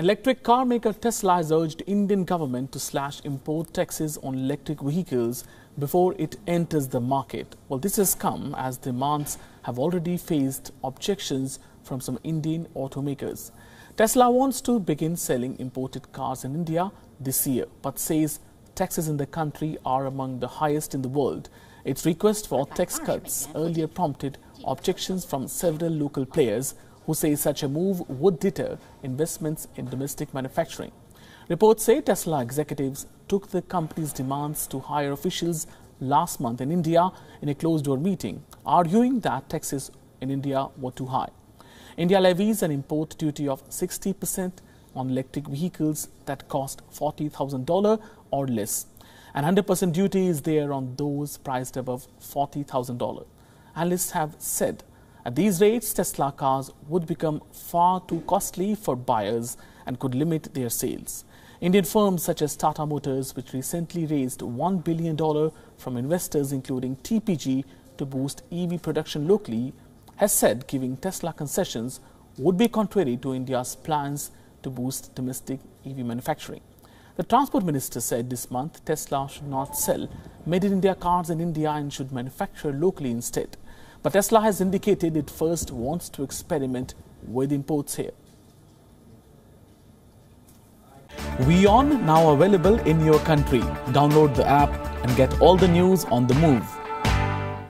Electric car maker Tesla has urged Indian government to slash import taxes on electric vehicles before it enters the market. Well, this has come as demands have already faced objections from some Indian automakers. Tesla wants to begin selling imported cars in India this year, but says taxes in the country are among the highest in the world. Its request for tax cuts earlier prompted objections from several local players who say such a move would deter investments in domestic manufacturing. Reports say Tesla executives took the company's demands to higher officials last month in India in a closed door meeting, arguing that taxes in India were too high. India levies an import duty of 60% on electric vehicles that cost $40,000 or less. And 100% duty is there on those priced above $40,000. Analysts have said at these rates, Tesla cars would become far too costly for buyers and could limit their sales. Indian firms such as Tata Motors, which recently raised $1 billion from investors including TPG to boost EV production locally, has said giving Tesla concessions would be contrary to India's plans to boost domestic EV manufacturing. The transport minister said this month Tesla should not sell made in India cars in India and should manufacture locally instead. But Tesla has indicated it first wants to experiment with imports here. Weon now available in your country. Download the app and get all the news on the move.